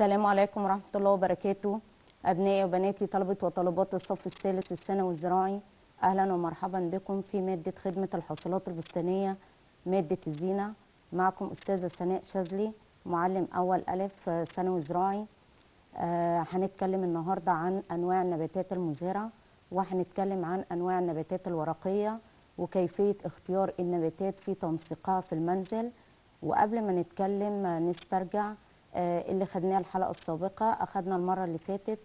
السلام عليكم ورحمة الله وبركاته أبنائي وبناتي طلبة وطلبات الصف الثالث الثانوي الزراعي أهلا ومرحبا بكم في مادة خدمة الحاصلات البستانية مادة الزينة معكم أستاذة سناء شاذلي معلم أول ألف آه، ثانوي زراعي آه هنتكلم النهاردة عن أنواع النباتات المزهرة وهنتكلم عن أنواع النباتات الورقية وكيفية اختيار النباتات في تنسيقها في المنزل وقبل ما نتكلم آه، نسترجع آه، اللي خدناه الحلقه السابقه اخذنا المره اللي فاتت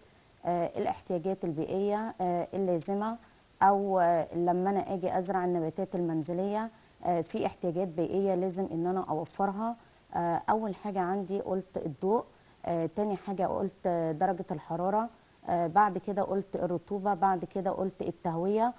آه، الاحتياجات البيئيه آه، اللازمه او لما انا اجي ازرع النباتات المنزليه في احتياجات بيئيه لازم ان انا اوفرها اول حاجه عندي قلت الضوء تاني حاجه قلت درجه الحراره بعد كده قلت الرطوبه بعد كده قلت التهويه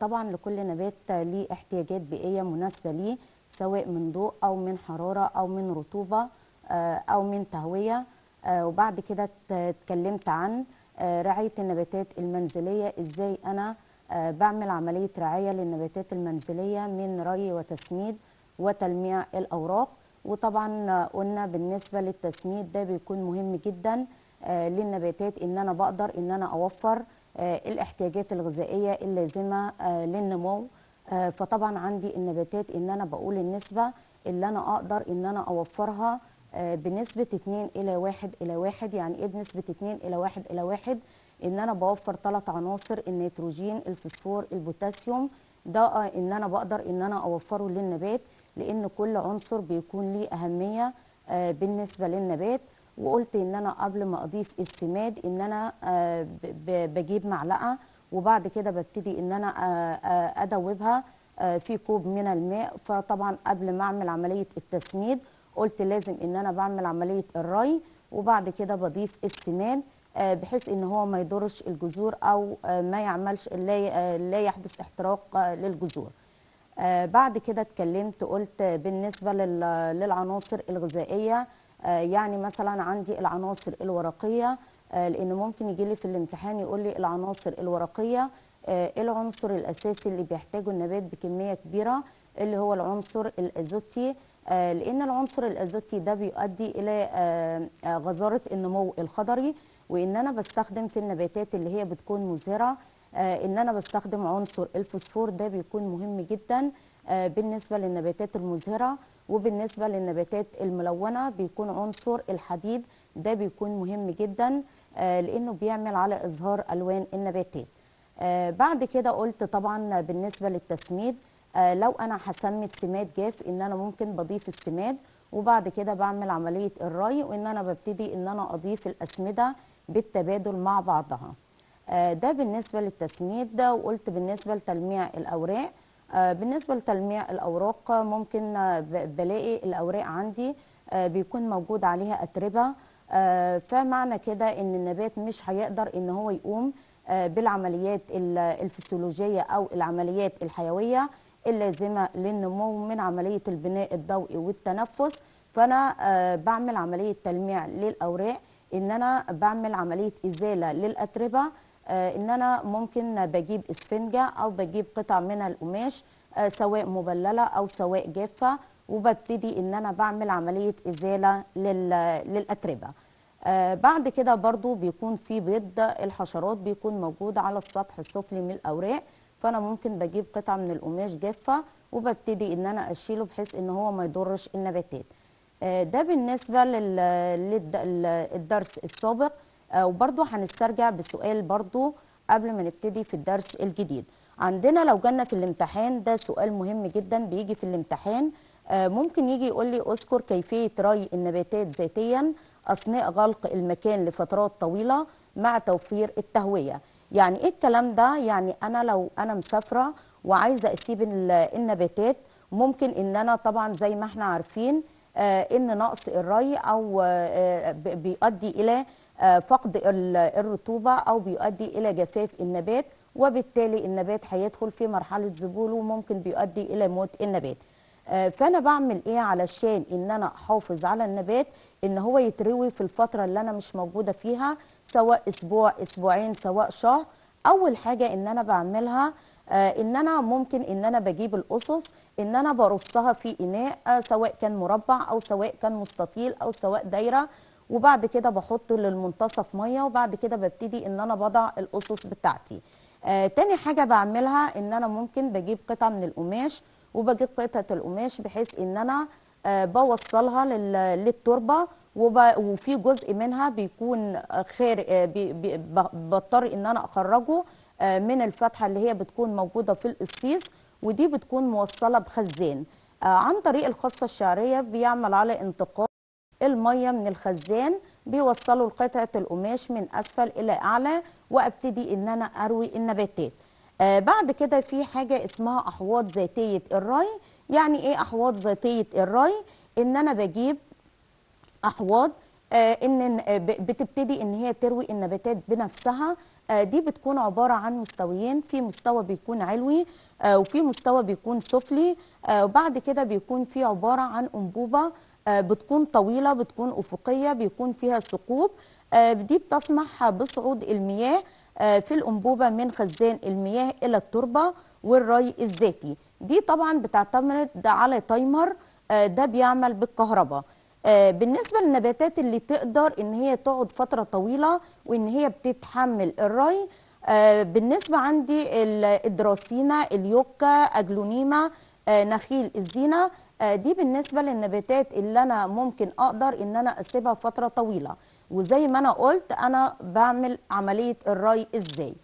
طبعا لكل نبات ليه احتياجات بيئيه مناسبه ليه سواء من ضوء او من حراره او من رطوبه آه، او من تهويه آه، وبعد كده اتكلمت عن آه، رعايه النباتات المنزليه ازاي انا بعمل عمليه رعايه للنباتات المنزليه من ري وتسميد وتلميع الاوراق وطبعا قلنا بالنسبه للتسميد ده بيكون مهم جدا للنباتات ان انا بقدر ان انا اوفر الاحتياجات الغذائيه اللازمه للنمو فطبعا عندي النباتات ان انا بقول النسبه اللي انا اقدر ان انا اوفرها آه، بنسبة 2 إلى 1 إلى 1 يعني إيه بنسبة 2 إلى 1 إلى 1 إن أنا بوفر ثلاث عناصر النيتروجين الفسفور البوتاسيوم ده آه، إن أنا بقدر إن أنا أوفره للنبات لأن كل عنصر بيكون ليه أهمية آه، بالنسبة للنبات وقلت إن أنا قبل ما أضيف السماد إن أنا بجيب معلقة وبعد كده ببتدي إن أنا أدوبها في كوب من الماء فطبعا قبل ما أعمل عملية التسميد قلت لازم ان انا بعمل عمليه الري وبعد كده بضيف السمان آه، بحيث ان هو ما يضرش الجذور او آه، ما يعملش لا آه، يحدث احتراق للجذور بعد كده اتكلمت قلت بالنسبه للعناصر الغذائيه يعني مثلا عندي العناصر الورقيه لان ممكن يجي لي في الامتحان يقول لي العناصر الورقيه العنصر الاساسي اللي بيحتاجه النبات بكميه كبيره اللي هو العنصر الازوتي آه، لأن العنصر الأزوتي ده بيؤدي إلى آه، آه، غزارة النمو الخضري وإن أنا بستخدم في النباتات اللي هي بتكون مزهرة إن أنا بستخدم عنصر الفوسفور ده بيكون مهم جدا بالنسبة للنباتات المزهرة وبالنسبة للنباتات الملونة بيكون عنصر الحديد ده بيكون مهم جدا لأنه بيعمل على إظهار ألوان النباتات بعد كده قلت طبعا بالنسبة للتسميد آه، لو انا هسمد سماد جاف ان انا ممكن بضيف السماد وبعد كده بعمل عمليه الري وان انا ببتدي ان انا اضيف الاسمده بالتبادل مع بعضها آه، ده بالنسبه للتسميد ده وقلت بالنسبه لتلميع الاوراق آه، بالنسبه لتلميع الاوراق ممكن بلاقي الاوراق عندي بيكون موجود عليها اتربه فمعنى كده ان النبات مش هيقدر ان هو يقوم بالعمليات الفسيولوجيه او العمليات الحيويه اللازمه للنمو من عمليه البناء الضوئي والتنفس فانا آه، بعمل عمليه تلميع للاوراق ان انا بعمل عمليه ازاله للاتربه آه، ان انا ممكن بجيب اسفنجه او بجيب قطع من القماش آه، سواء مبلله او سواء جافه وببتدي ان انا بعمل عمليه ازاله للاتربه بعد كده برضو بيكون في بيض الحشرات بيكون موجود على السطح السفلي من الاوراق فانا ممكن بجيب قطعه من القماش جافه وببتدي ان انا اشيله بحيث ان هو ما يضرش النباتات آه، ده بالنسبه للدرس السابق آه، وبرده هنسترجع بسؤال برده قبل ما نبتدي في الدرس الجديد عندنا لو جالنا في الامتحان ده سؤال مهم جدا بيجي في الامتحان آه، ممكن يجي يقول لي اذكر كيفيه ري النباتات ذاتيا اثناء غلق المكان لفترات طويله مع توفير التهويه يعني ايه الكلام ده يعني انا لو انا مسافره وعايزه اسيب النباتات ممكن ان انا طبعا زي ما احنا عارفين آه، ان نقص الري او آه، آه، بيؤدي الى فقد الرطوبه او بيؤدي الى جفاف النبات وبالتالي النبات هيدخل في مرحله ذبول وممكن بيؤدي الى موت النبات آه، فانا بعمل ايه علشان ان انا احافظ على النبات ان هو يتروي في الفتره اللي انا مش موجوده فيها سواء اسبوع اسبوعين سواء شهر اول حاجه ان انا بعملها آه، ان انا ممكن ان انا بجيب الاسس ان انا برصها في اناء آه، سواء كان مربع او سواء كان مستطيل او سواء دايره وبعد كده بحط للمنتصف ميه وبعد كده ببتدي ان انا بضع الاسس بتاعتي آه تاني حاجه بعملها ان انا ممكن بجيب قطعه من القماش وبجيب قطعه القماش بحيث ان انا آه، بوصلها للتربه وفي جزء منها بيكون خير آه، بضطر ان انا اخرجه آه، من الفتحه اللي هي بتكون موجوده في القصيص ودي بتكون موصله بخزان عن طريق الخاصه الشعريه بيعمل على انتقاء الميه من الخزان بيوصلوا لقطعه القماش من اسفل الى اعلى وابتدي ان انا اروي النباتات آه، بعد كده في حاجة اسمها أحواض ذاتية الري يعني إيه أحواض ذاتية الري إن أنا بجيب أحواض آه، إن آه، بتبتدي إن هي تروي النباتات بنفسها دي بتكون عبارة عن مستويين في مستوى بيكون علوي وفي مستوى بيكون سفلي وبعد كده بيكون في عبارة عن أنبوبة بتكون طويلة بتكون أفقية بيكون فيها ثقوب دي بتسمح بصعود المياه آه، في الانبوبه من خزان المياه الى التربه والري الذاتي دي طبعا بتعتمد على تايمر آه، ده بيعمل بالكهرباء آه، بالنسبه للنباتات اللي تقدر ان هي تقعد فتره طويله وان هي بتتحمل الري بالنسبه عندي الدراسينا اليوكا اجلونيما نخيل الزينه دي بالنسبه للنباتات اللي انا ممكن اقدر ان انا اسيبها فتره طويله وزي ما انا قلت انا بعمل عمليه الري ازاي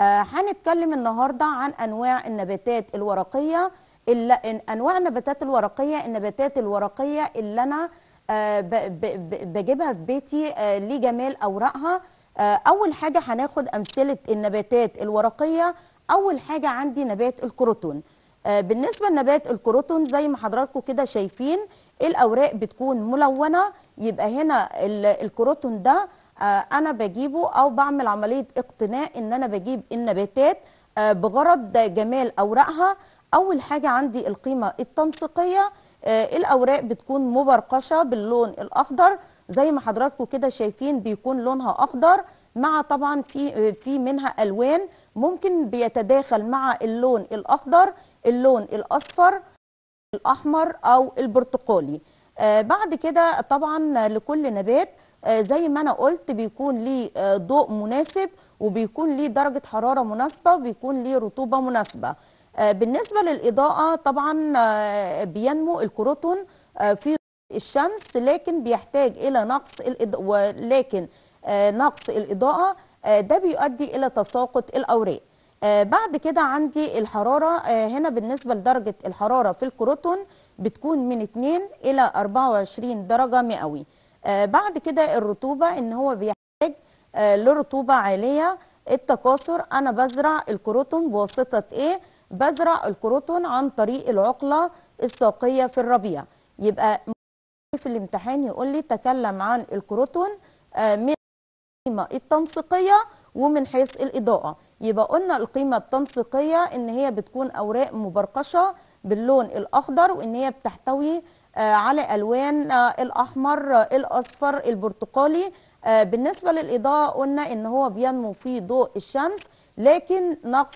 آه هنتكلم النهارده عن انواع النباتات الورقيه اللي انواع النباتات الورقيه النباتات الورقيه اللي انا آه ب ب ب بجيبها في بيتي آه لجمال اوراقها آه، اول حاجه هناخد امثله النباتات الورقيه اول حاجه عندي نبات الكروتون آه، بالنسبه لنبات الكروتون زي ما حضراتكم كده شايفين الاوراق بتكون ملونه يبقى هنا الكروتون ده آه، انا بجيبه او بعمل عمليه اقتناء ان انا بجيب النباتات آه، بغرض جمال اوراقها اول حاجه عندي القيمه التنسيقيه آه، الاوراق بتكون مبرقشه باللون الاخضر زي ما حضراتكم كده شايفين بيكون لونها اخضر مع طبعا في في منها الوان ممكن بيتداخل مع اللون الاخضر اللون الاصفر الاحمر او البرتقالي آه، بعد كده طبعا لكل نبات آه، زي ما انا قلت بيكون ليه آه، ضوء مناسب وبيكون ليه درجه حراره مناسبه وبيكون ليه رطوبه مناسبه بالنسبه للاضاءه طبعا بينمو الكروتون في الشمس لكن بيحتاج الى نقص الاضاءه ولكن نقص الاضاءه ده بيؤدي الى تساقط الاوراق آه، بعد كده عندي الحرارة آه، هنا بالنسبة لدرجة الحرارة في الكروتون بتكون من 2 إلى 24 درجة مئوي آه، بعد كده الرطوبة إن هو بيحتاج لرطوبة عالية التكاثر أنا بزرع الكروتون بواسطة إيه؟ بزرع الكروتون عن طريق العقلة الساقية في الربيع يبقى في الامتحان يقول لي تكلم عن الكروتون من التنسيقية ومن حيث الإضاءة يبقى قلنا القيمة التنسيقية ان هي بتكون اوراق مبرقشة باللون الاخضر وان هي بتحتوي آه، على الوان آه، الاحمر آه، الاصفر البرتقالي بالنسبة للإضاءة قلنا ان هو بينمو في ضوء الشمس لكن نقص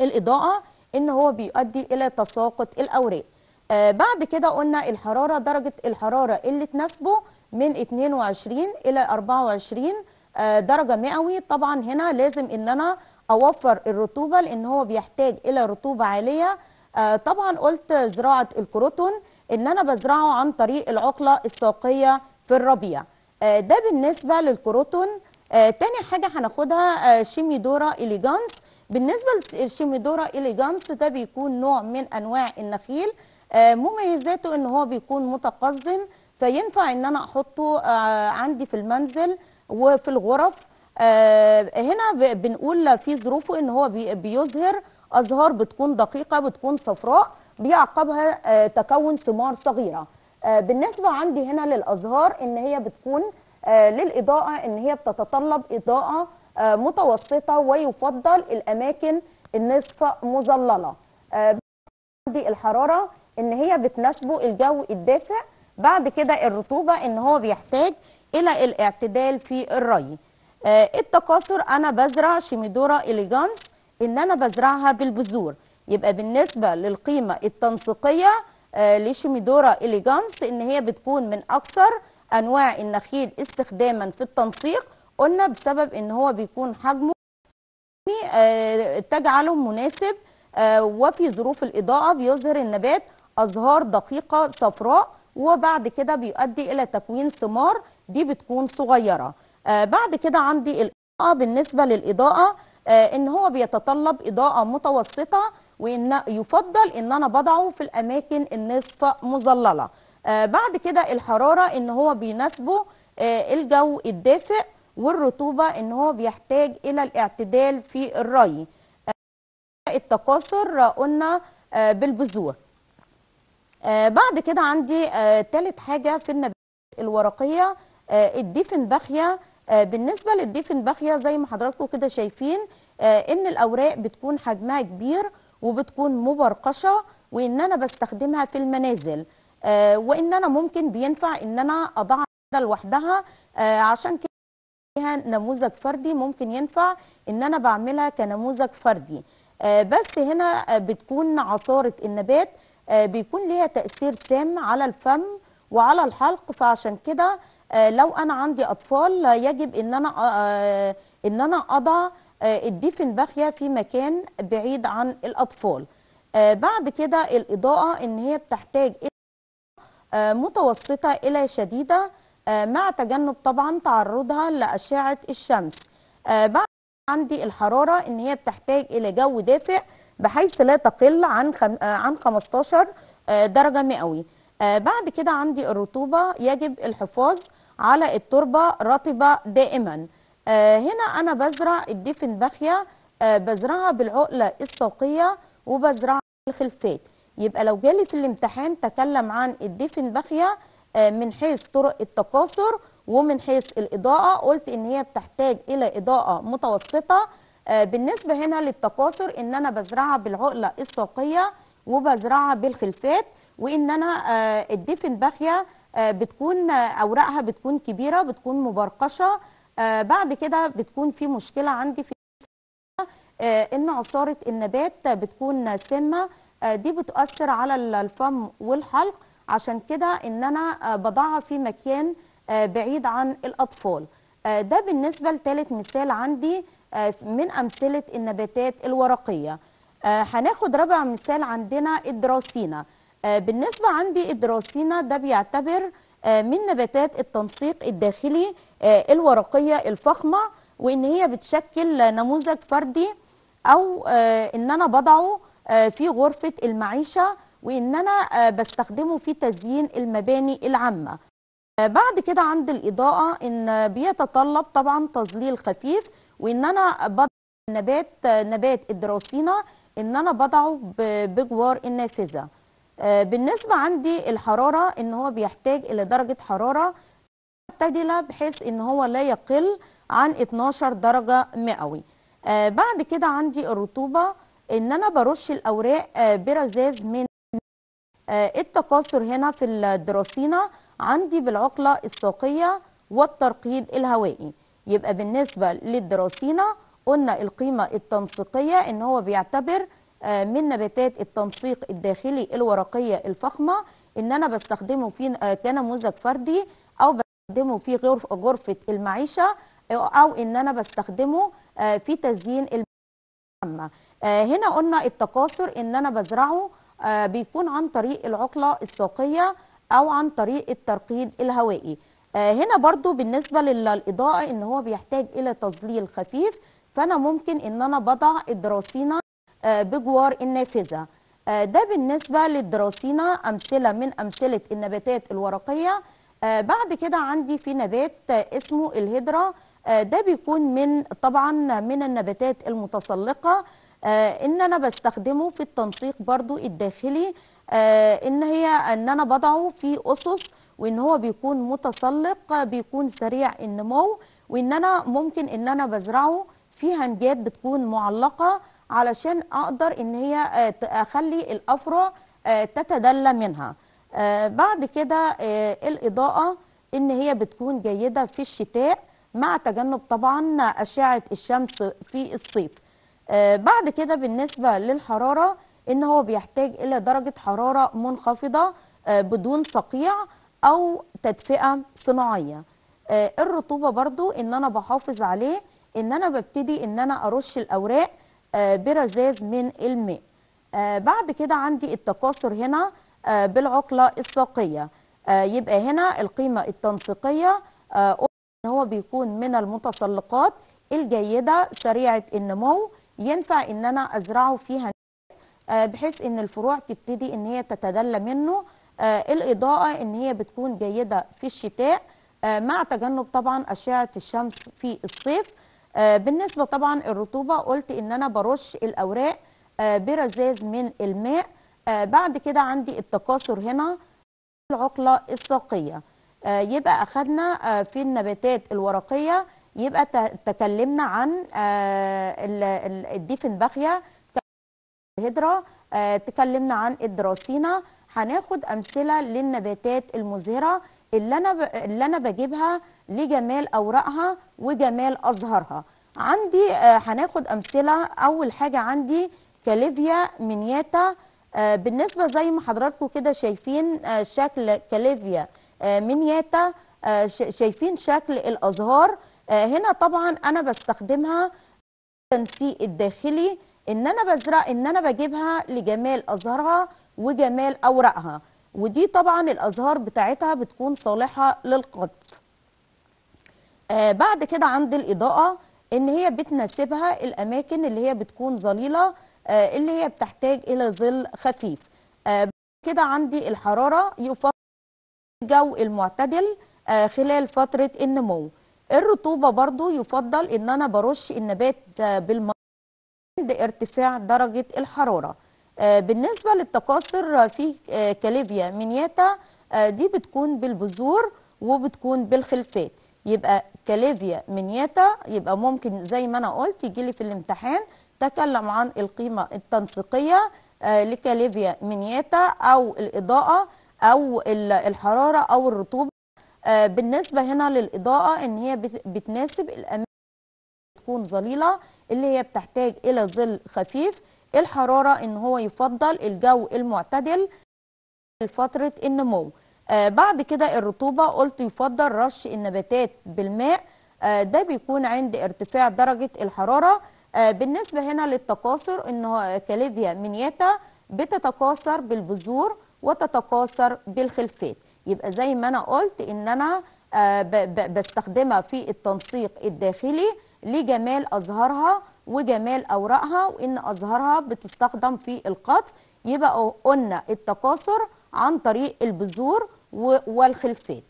الإضاءة ان هو بيؤدي الى تساقط الاوراق بعد كده قلنا الحرارة درجة الحرارة اللي تناسبه من 22 إلى 24 آه، درجه مئوي طبعا هنا لازم ان انا اوفر الرطوبه لان هو بيحتاج الى رطوبه عاليه آه، طبعا قلت زراعه الكروتون ان انا بزرعه عن طريق العقله الساقيه في الربيع آه، ده بالنسبه للكروتون تاني حاجه هناخدها شيميدورا اليجانس بالنسبه للشيميدورا اليجانس ده بيكون نوع من انواع النخيل مميزاته ان هو بيكون متقزم فينفع ان انا احطه عندي في المنزل وفي الغرف آه، هنا بنقول في ظروفه ان هو بيظهر ازهار بتكون دقيقه بتكون صفراء بيعقبها آه، تكون ثمار صغيره آه، بالنسبه عندي هنا للازهار ان هي بتكون للاضاءه ان هي بتتطلب اضاءه متوسطه ويفضل الاماكن النصف مظلله عندي الحراره ان هي بتناسبه الجو الدافئ بعد كده الرطوبه ان هو بيحتاج الى الاعتدال في الري آه، التكاثر انا بزرع شيميدورا اليجانس ان انا بزرعها بالبذور يبقى بالنسبه للقيمه التنسيقيه آه، لشيميدورا اليجانس ان هي بتكون من اكثر انواع النخيل استخداما في التنسيق قلنا بسبب ان هو بيكون حجمه آه، تجعله مناسب وفي ظروف الاضاءه بيظهر النبات ازهار دقيقه صفراء وبعد كده بيؤدي الى تكوين ثمار دي بتكون صغيرة آه، بعد كده عندي الإضاءة بالنسبة للإضاءة آه، إن هو بيتطلب إضاءة متوسطة وإن يفضل إن أنا بضعه في الأماكن النصف مظللة آه، بعد كده الحرارة إن هو بيناسبه الجو الدافئ والرطوبة إن هو بيحتاج إلى الاعتدال في الري التكاثر قلنا بالبذور بعد كده عندي تالت حاجة في النبات الورقية آه، الديفنباخيا آه، بالنسبة للديفنباخيا زي ما حضراتكم كده شايفين آه، ان الاوراق بتكون حجمها كبير وبتكون مبرقشه وان انا بستخدمها في المنازل وان انا ممكن بينفع ان انا اضعها لوحدها عشان كده فيها نموذج فردي ممكن ينفع ان انا بعملها كنموذج فردي بس هنا بتكون عصاره النبات بيكون ليها تاثير سام على الفم وعلى الحلق فعشان كده آه، لو انا عندي اطفال يجب ان انا آه، آه، ان انا اضع الديفن باخيه في مكان بعيد عن الاطفال بعد كده الاضاءه ان هي بتحتاج متوسطه الى شديده مع تجنب طبعا تعرضها لاشعه الشمس بعد عندي الحراره ان هي بتحتاج الى جو دافئ بحيث لا تقل عن عن 15 درجه مئوي بعد كده عندي الرطوبه يجب الحفاظ على التربة رطبة دائما آه، هنا أنا بزرع الديفنباخيا آه، بزرعها بالعقلة الساقية وبزرعها بالخلفات يبقى لو جالي في الامتحان تكلم عن الديفنباخيا آه، من حيث طرق التكاثر ومن حيث الإضاءة قلت إن هي بتحتاج إلى إضاءة متوسطة بالنسبة هنا للتكاثر إن أنا بزرعها بالعقلة الساقية وبزرعها بالخلفات وإن أنا الديفنباخيا آه، بتكون اوراقها بتكون كبيره بتكون مبرقشه آه، بعد كده بتكون في مشكله عندي في آه، ان عصاره النبات بتكون سمه دي بتاثر على الفم والحلق عشان كده ان انا بضعها في مكان بعيد عن الاطفال ده بالنسبه لثالث مثال عندي من امثله النباتات الورقيه هناخد رابع مثال عندنا الدراسينا آه، بالنسبة عندي الدراسينا ده بيعتبر آه، من نباتات التنسيق الداخلي آه، الورقية الفخمة وإن هي بتشكل نموذج فردي أو إن أنا بضعه في غرفة المعيشة وإن أنا بستخدمه في تزيين المباني العامة بعد كده عند الإضاءة إن بيتطلب طبعا تظليل خفيف وإن أنا بضع نبات نبات الدراسينا إن أنا بضعه بجوار النافذة آه، بالنسبة عندي الحرارة ان هو بيحتاج الى درجة حرارة معتدلة بحيث ان هو لا يقل عن 12 درجة مئوي آه، بعد كده عندي الرطوبة ان انا برش الاوراق آه، برزاز من التكاثر هنا في الدراسينا عندي بالعقلة الساقية والترقيد الهوائي يبقى بالنسبة للدراسينا قلنا القيمة التنسيقية ان هو بيعتبر آه، من نباتات التنسيق الداخلي الورقية الفخمة ان انا بستخدمه في آه، كنموذج فردي او بستخدمه في غرفة المعيشة آه، او ان انا بستخدمه في تزيين العامة هنا قلنا التكاثر ان انا بزرعه بيكون عن طريق العقلة الساقية او عن طريق الترقيد الهوائي هنا برضو بالنسبة للإضاءة ان هو بيحتاج الى تظليل خفيف فانا ممكن ان انا بضع الدراسينا بجوار آه، النافذة آه، ده بالنسبة للدراسينا أمثلة من أمثلة النباتات الورقية آه، بعد كده عندي في نبات اسمه الهيدرا ده بيكون من طبعا من النباتات المتسلقة ان انا بستخدمه في التنسيق برضو الداخلي ان هي ان انا بضعه في اسس وان هو بيكون متسلق بيكون سريع النمو وان انا ممكن ان انا بزرعه في هنجات بتكون معلقه علشان اقدر ان هي آه، اخلي الافرع آه، تتدلى منها آه، بعد كده الاضاءه ان هي بتكون جيده في الشتاء مع تجنب طبعا اشعه الشمس في الصيف بعد كده بالنسبه للحراره ان هو بيحتاج الى درجه حراره منخفضه بدون صقيع او تدفئه صناعيه الرطوبه برضو ان انا بحافظ عليه ان انا ببتدي ان انا ارش الاوراق آه، برزاز من الماء آه، بعد كده عندي التكاثر هنا آه، بالعقلة الساقية يبقى هنا القيمة التنسيقية هو بيكون من المتسلقات الجيدة سريعة النمو ينفع ان انا ازرعه فيها بحيث ان الفروع تبتدي ان هي تتدلى منه الاضاءة ان هي بتكون جيدة في الشتاء مع تجنب طبعا اشعة الشمس في الصيف آه، بالنسبه طبعا الرطوبه قلت ان انا برش الاوراق آه، برذاذ من الماء آه، بعد كده عندي التكاثر هنا العقله الساقيه يبقى اخذنا في النباتات الورقيه يبقى تكلمنا عن الديفنباخيا الهدرة تكلمنا عن الدراسينا هناخد امثله للنباتات المزهره اللي انا ب... اللي انا بجيبها لجمال اوراقها وجمال ازهارها عندي آه هناخد امثله اول حاجه عندي كاليفيا منياتا آه بالنسبه زي ما حضراتكم كده شايفين آه شكل كاليفيا آه منياتا آه شايفين شكل الازهار آه هنا طبعا انا بستخدمها التنسيق الداخلي ان انا بزرع ان انا بجيبها لجمال ازهارها وجمال اوراقها ودي طبعا الأزهار بتاعتها بتكون صالحة للقطف آه بعد كده عند الإضاءة إن هي بتناسبها الأماكن اللي هي بتكون ظليلة آه اللي هي بتحتاج إلى ظل خفيف آه كده عندي الحرارة يفضل الجو المعتدل آه خلال فترة النمو الرطوبة برضو يفضل إن أنا برش النبات آه، بالماء عند ارتفاع درجة الحرارة آه، بالنسبة للتكاثر في آه، كاليفيا مينياتا آه، دي بتكون بالبذور وبتكون بالخلفات يبقى كاليفيا مينياتا يبقى ممكن زي ما انا قلت يجي لي في الامتحان تكلم عن القيمة التنسيقية لكاليفيا مينياتا او الاضاءة او الحرارة او الرطوبة بالنسبة هنا للاضاءة ان هي بتناسب الاماكن تكون ظليلة اللي هي بتحتاج الى ظل خفيف الحرارة ان هو يفضل الجو المعتدل لفترة النمو آه بعد كده الرطوبة قلت يفضل رش النباتات بالماء آه ده بيكون عند ارتفاع درجة الحرارة آه بالنسبة هنا للتكاثر ان كاليفيا منياتا بتتكاثر بالبذور وتتقاصر بالخلفات يبقى زي ما انا قلت ان انا آه، بستخدمها في التنسيق الداخلي لجمال أزهارها وجمال أوراقها وإن أزهارها بتستخدم في القطف يبقى قلنا التكاثر عن طريق البذور والخلفات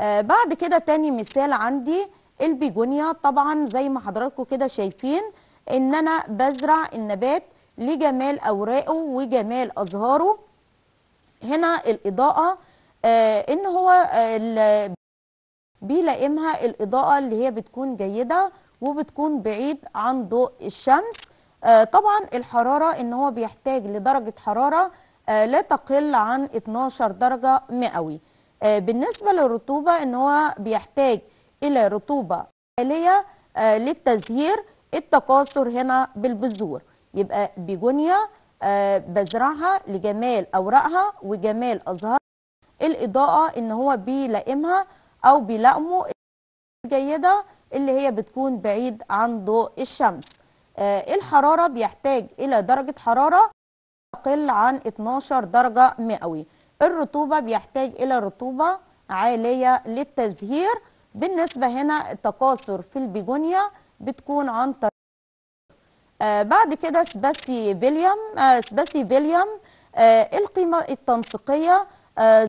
آه بعد كده تاني مثال عندي البيجونيا طبعا زي ما حضراتكم كده شايفين ان انا بزرع النبات لجمال اوراقه وجمال ازهاره هنا الاضاءه آه ان هو بيلائمها الاضاءه اللي هي بتكون جيده وبتكون بعيد عن ضوء الشمس آه، طبعا الحرارة ان هو بيحتاج لدرجة حرارة آه، لا تقل عن 12 درجة مئوي آه، بالنسبة للرطوبة ان هو بيحتاج الى رطوبة عالية للتزهير التكاثر هنا بالبذور يبقى بيجونيا بزرعها لجمال اوراقها وجمال ازهارها الاضاءه ان هو بيلائمها او بيلائمه جيده اللي هي بتكون بعيد عن ضوء الشمس آه، الحرارة بيحتاج إلى درجة حرارة تقل عن 12 درجة مئوي الرطوبة بيحتاج إلى رطوبة عالية للتزهير بالنسبة هنا التكاثر في البيجونيا بتكون عن طريق آه بعد كده سباسي فيليام آه سباسي فيليام آه القيمة التنسيقية آه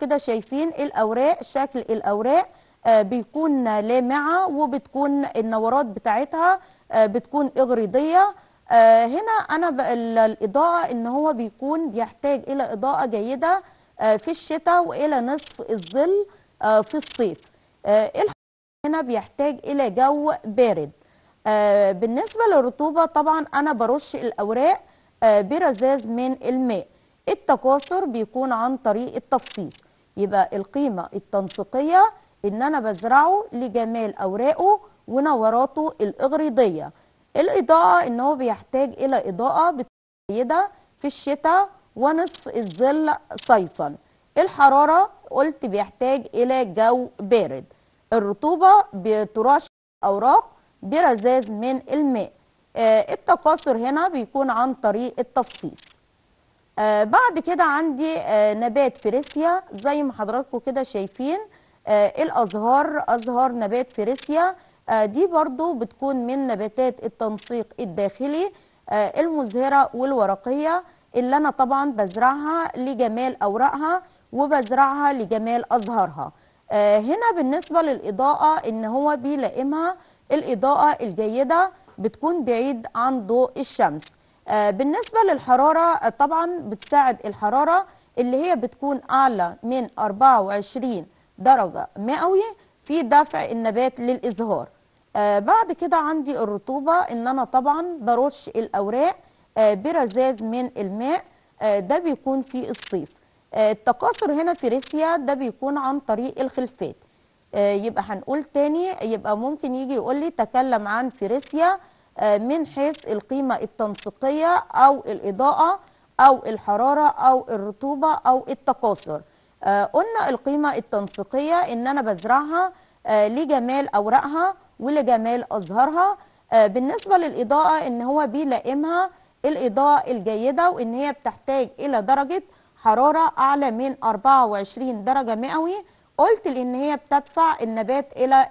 كده شايفين الأوراق شكل الأوراق آه، بيكون لامعة وبتكون النورات بتاعتها آه، بتكون إغريضية آه، هنا أنا الإضاءة إن هو بيكون بيحتاج إلى إضاءة جيدة في الشتاء وإلى نصف الظل في الصيف هنا بيحتاج إلى جو بارد بالنسبة للرطوبة طبعا أنا برش الأوراق برزاز من الماء التكاثر بيكون عن طريق التفصيص يبقى القيمة التنسيقية ان انا بزرعه لجمال اوراقه ونوراته الاغريضيه الاضاءه ان هو بيحتاج الى اضاءه جيده في الشتاء ونصف الظل صيفا الحراره قلت بيحتاج الى جو بارد الرطوبه بترش اوراق برذاذ من الماء آه التكاثر هنا بيكون عن طريق التفصيص آه بعد كده عندي آه نبات فريسيا زي ما حضراتكم كده شايفين آه، الازهار ازهار نبات فريسيا آه، دي برضو بتكون من نباتات التنسيق الداخلي آه، المزهرة والورقية اللي أنا طبعا بزرعها لجمال أوراقها وبزرعها لجمال أزهارها هنا بالنسبة للإضاءة إن هو بيلائمها الإضاءة الجيدة بتكون بعيد عن ضوء الشمس بالنسبة للحرارة طبعا بتساعد الحرارة اللي هي بتكون أعلى من 24 درجة مئوية في دفع النبات للإزهار آه بعد كده عندي الرطوبة ان انا طبعا برش الاوراق آه من الماء آه ده بيكون في الصيف آه التكاثر هنا في ريسيا ده بيكون عن طريق الخلفات آه، يبقى هنقول تاني يبقى ممكن يجي يقول لي تكلم عن فيريسيا آه، من حيث القيمة التنسيقية او الاضاءة او الحرارة او الرطوبة او التكاثر آه، قلنا القيمة التنسيقية إن أنا بزرعها آه، لجمال أوراقها ولجمال أزهارها آه، بالنسبة للإضاءة إن هو بيلائمها الإضاءة الجيدة وإن هي بتحتاج إلى درجة حرارة أعلى من 24 درجة مئوي قلت لأن هي بتدفع النبات إلى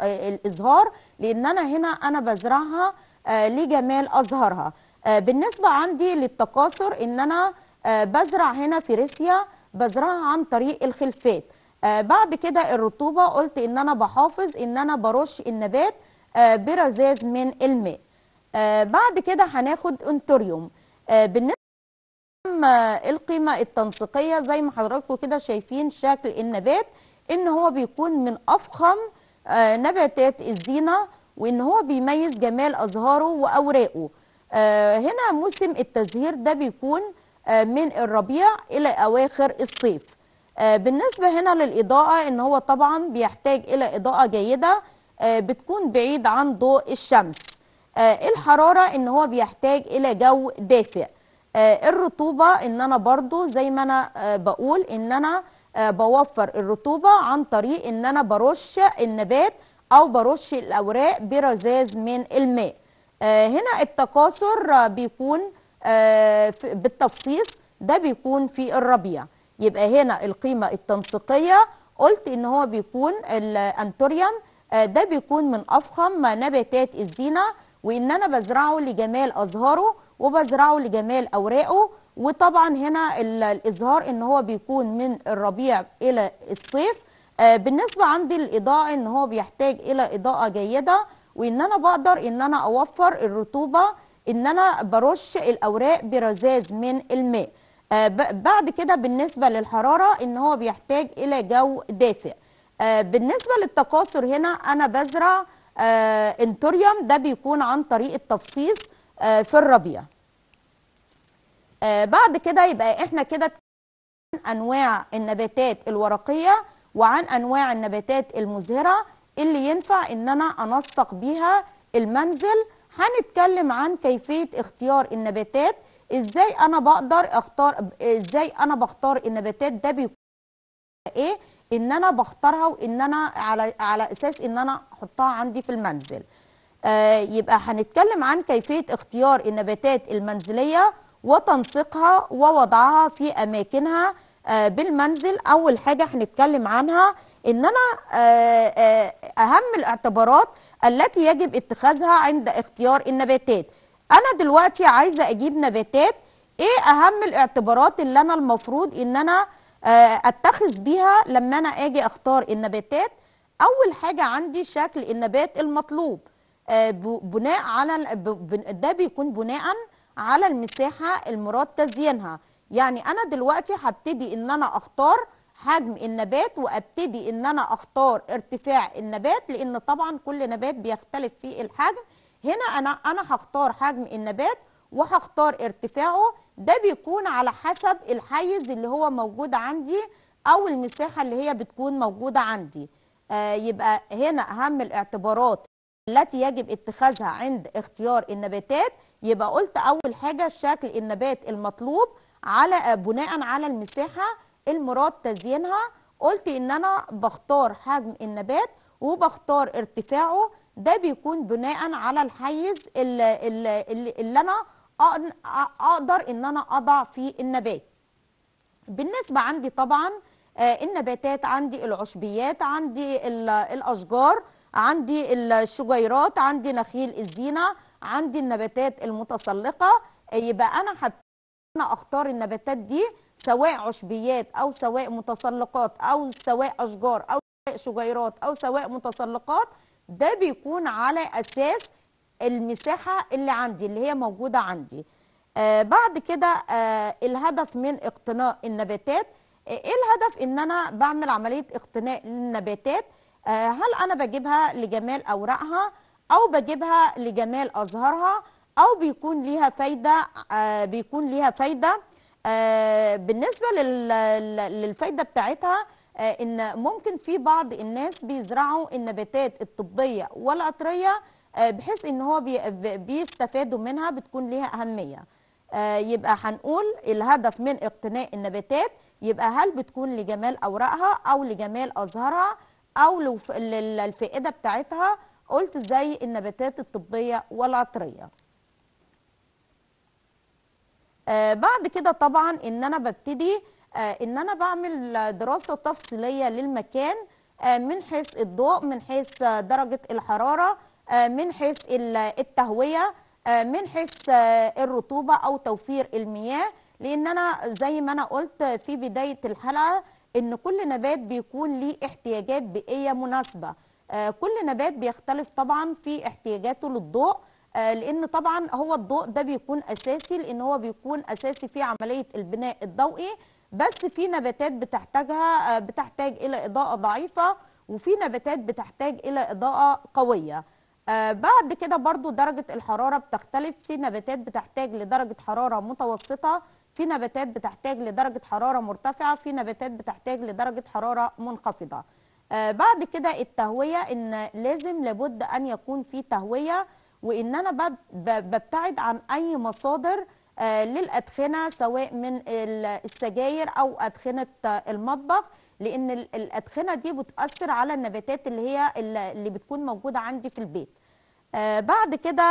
الإزهار لأن أنا هنا أنا بزرعها لجمال أزهارها بالنسبة عندي للتكاثر إن أنا آه، بزرع هنا فيريسيا بزرعها عن طريق الخلفات آه، بعد كده الرطوبة قلت ان انا بحافظ ان انا برش النبات آه، برزاز من الماء بعد كده هناخد انتوريوم بالنسبة القيمة التنسيقية زي ما حضراتكم كده شايفين شكل النبات ان هو بيكون من افخم نباتات الزينة وان هو بيميز جمال ازهاره واوراقه هنا موسم التزهير ده بيكون آه، من الربيع إلى أواخر الصيف آه، بالنسبة هنا للإضاءة إن هو طبعا بيحتاج إلى إضاءة جيدة آه، بتكون بعيد عن ضوء الشمس الحرارة إن هو بيحتاج إلى جو دافئ الرطوبة إن أنا برضو زي ما أنا بقول إن أنا بوفر الرطوبة عن طريق إن أنا برش النبات أو برش الأوراق برذاذ من الماء هنا التكاثر بيكون آه، بالتفصيص ده بيكون في الربيع يبقى هنا القيمة التنسيقية قلت ان هو بيكون الانتوريوم آه، ده بيكون من افخم نباتات الزينة وان انا بزرعه لجمال ازهاره وبزرعه لجمال اوراقه وطبعا هنا الازهار ان هو بيكون من الربيع الى الصيف آه، بالنسبة عندي الاضاءة ان هو بيحتاج الى اضاءة جيدة وان انا بقدر ان انا اوفر الرطوبة ان انا برش الاوراق برذاذ من الماء آه، بعد كده بالنسبه للحراره ان هو بيحتاج الى جو دافئ آه، بالنسبه للتكاثر هنا انا بزرع آه، انتوريوم ده بيكون عن طريق التفصيص في الربيع بعد كده يبقى احنا كده عن انواع النباتات الورقيه وعن انواع النباتات المزهره اللي ينفع ان انا انسق بيها المنزل هنتكلم عن كيفية اختيار النباتات ازاي انا بقدر اختار ازاي انا بختار النباتات ده بيكون ايه ان انا بختارها وان انا على على اساس ان انا احطها عندي في المنزل آه يبقى هنتكلم عن كيفية اختيار النباتات المنزلية وتنسيقها ووضعها في اماكنها آه بالمنزل اول حاجة هنتكلم عنها ان انا آه آه اهم الاعتبارات التي يجب اتخاذها عند اختيار النباتات انا دلوقتي عايزه اجيب نباتات ايه اهم الاعتبارات اللي انا المفروض ان انا آه، اتخذ بيها لما انا اجي اختار النباتات اول حاجه عندي شكل النبات المطلوب آه، بناء على ده بيكون بناء على المساحه المراد تزيينها يعني انا دلوقتي هبتدي ان انا اختار حجم النبات وابتدي ان انا اختار ارتفاع النبات لان طبعا كل نبات بيختلف في الحجم هنا انا انا هختار حجم النبات وهختار ارتفاعه ده بيكون على حسب الحيز اللي هو موجود عندي او المساحه اللي هي بتكون موجوده عندي آه يبقى هنا اهم الاعتبارات التي يجب اتخاذها عند اختيار النباتات يبقى قلت اول حاجه شكل النبات المطلوب على بناء على المساحه المراد تزيينها قلت ان انا بختار حجم النبات وبختار ارتفاعه ده بيكون بناء على الحيز اللي, اللي, اللي انا اقدر ان انا اضع فيه النبات بالنسبه عندي طبعا آه، النباتات عندي العشبيات عندي الاشجار عندي الشجيرات عندي نخيل الزينه عندي النباتات المتسلقه يبقى انا انا اختار النباتات دي سواء عشبيات او سواء متسلقات او سواء اشجار او سواء شجيرات او سواء متسلقات ده بيكون على اساس المساحه اللي عندي اللي هي موجوده عندي آه بعد كده آه الهدف من اقتناء النباتات آه، ايه الهدف ان انا بعمل عمليه اقتناء للنباتات آه هل انا بجيبها لجمال اوراقها او بجيبها لجمال ازهارها او بيكون ليها فايده آه، بيكون ليها فايده آه، بالنسبه للفايده بتاعتها آه، ان ممكن في بعض الناس بيزرعوا النباتات الطبيه والعطريه بحيث ان هو بيستفادوا منها بتكون ليها اهميه يبقى هنقول الهدف من اقتناء النباتات يبقى هل بتكون لجمال اوراقها او لجمال ازهارها او للفائده بتاعتها قلت زي النباتات الطبيه والعطريه آه، بعد كده طبعا ان انا ببتدي آه، ان انا بعمل دراسه تفصيليه للمكان آه، من حيث الضوء من حيث درجه الحراره من حيث التهويه من حيث الرطوبه او توفير المياه لان انا زي ما انا قلت في بدايه الحلقه ان كل نبات بيكون ليه احتياجات بيئيه مناسبه كل نبات بيختلف طبعا في احتياجاته للضوء آه، لان طبعا هو الضوء ده بيكون اساسي لان هو بيكون اساسي في عمليه البناء الضوئي بس في نباتات بتحتاجها آه، بتحتاج الى اضاءه ضعيفه وفي نباتات بتحتاج الى اضاءه قويه آه، بعد كده برضو درجه الحراره بتختلف في نباتات بتحتاج لدرجه حراره متوسطه في نباتات بتحتاج لدرجه حراره مرتفعه في نباتات بتحتاج لدرجه حراره منخفضه بعد كده التهويه ان لازم لابد ان يكون في تهويه وان انا ببتعد عن اي مصادر آه، للادخنه سواء من السجاير او ادخنه آه، المطبخ لان الادخنه دي بتاثر على النباتات اللي هي اللي بتكون موجوده عندي في البيت آه، بعد كده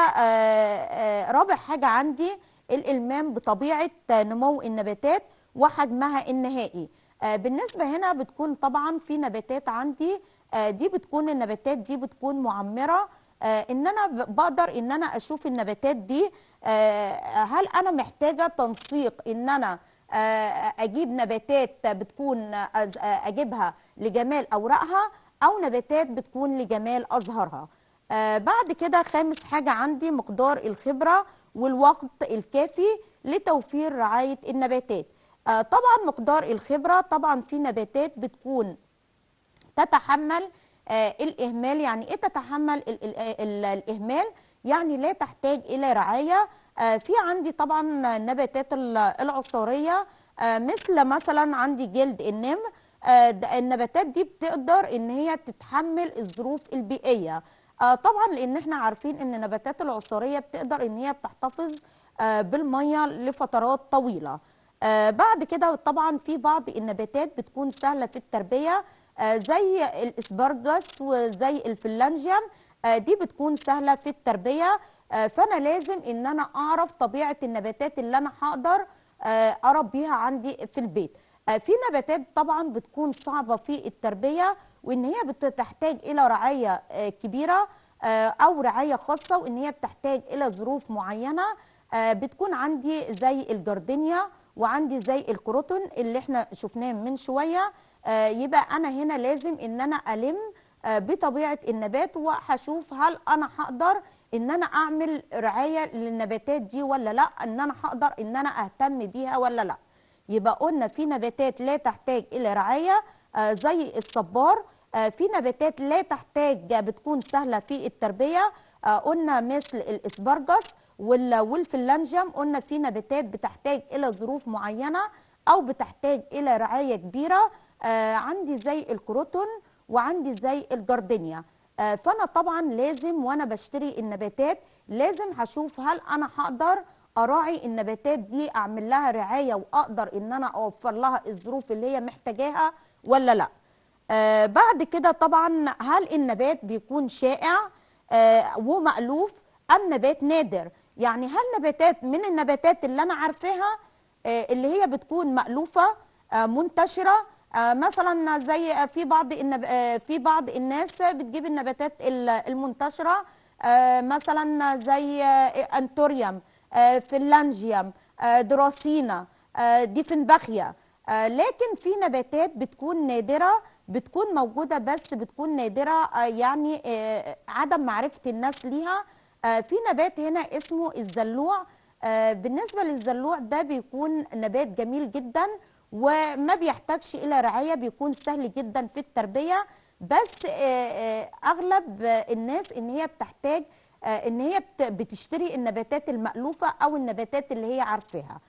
رابع حاجه عندي الالمام بطبيعه نمو النباتات وحجمها النهائي بالنسبه هنا بتكون طبعا في نباتات عندي دي بتكون النباتات دي بتكون معمره آه، ان انا بقدر ان انا اشوف النباتات دي آه، هل انا محتاجه تنسيق ان انا آه، اجيب نباتات بتكون اجيبها لجمال اوراقها او نباتات بتكون لجمال ازهارها بعد كده خامس حاجه عندي مقدار الخبره والوقت الكافي لتوفير رعايه النباتات طبعا مقدار الخبره طبعا في نباتات بتكون تتحمل آه، الإهمال يعني إيه تتحمل الإهمال يعني لا تحتاج إلى رعاية آه، في عندي طبعا النباتات العصارية آه، مثل مثلا عندي جلد النمر النباتات دي بتقدر ان هي تتحمل الظروف البيئيه طبعا لان احنا عارفين ان النباتات العصاريه بتقدر ان هي بتحتفظ بالميه لفترات طويله بعد كده طبعا في بعض النباتات بتكون سهله في التربيه آه، زي الاسبرجس وزي الفلانجيوم آه، دي بتكون سهله في التربيه آه، فانا لازم ان انا اعرف طبيعه النباتات اللي انا هقدر اربيها عندي في البيت في نباتات طبعا بتكون صعبه في التربيه وان هي بتحتاج الى رعايه كبيره او رعايه خاصه وان هي بتحتاج الى ظروف معينه بتكون عندي زي الجاردينيا وعندي زي الكروتون اللي احنا شفناه من شويه آه، يبقى انا هنا لازم ان انا الم آه، بطبيعه النبات وهشوف هل انا هقدر ان انا اعمل رعايه للنباتات دي ولا لا ان انا هقدر ان انا اهتم بيها ولا لا يبقى قلنا في نباتات لا تحتاج الى رعايه آه، زي الصبار في نباتات لا تحتاج بتكون سهله في التربيه قلنا مثل الاسبرجس والفلانجم قلنا في نباتات بتحتاج الى ظروف معينه او بتحتاج الى رعايه كبيره آه، عندي زي الكروتون وعندي زي الجاردينيا آه، فانا طبعا لازم وانا بشتري النباتات لازم هشوف هل انا هقدر اراعي النباتات دي اعمل لها رعايه واقدر ان انا اوفر لها الظروف اللي هي محتاجاها ولا لا آه بعد كده طبعا هل النبات بيكون شائع آه ومألوف ام نبات نادر يعني هل نباتات من النباتات اللي انا عارفاها آه اللي هي بتكون مألوفه آه منتشره آه، مثلا زي في بعض آه، في بعض الناس بتجيب النباتات المنتشره آه، مثلا زي انتوريوم فيلانجيوم دراسينا ديفنباخيا لكن في نباتات بتكون نادره بتكون موجوده بس بتكون نادره يعني عدم معرفه الناس ليها في نبات هنا اسمه الزلوع بالنسبه للزلوع ده بيكون نبات جميل جدا وما بيحتاجش الى رعايه بيكون سهل جدا في التربيه بس آه، آه، اغلب الناس ان هي بتحتاج آه، ان هي بتشتري النباتات المألوفه او النباتات اللي هي عارفاها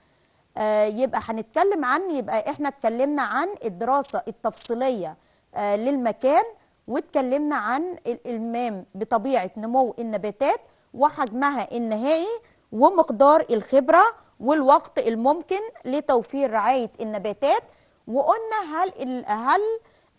يبقى هنتكلم عن يبقى احنا اتكلمنا عن الدراسه التفصيليه للمكان واتكلمنا عن الالمام بطبيعه نمو النباتات وحجمها النهائي ومقدار الخبره والوقت الممكن لتوفير رعايه النباتات وقلنا هل هل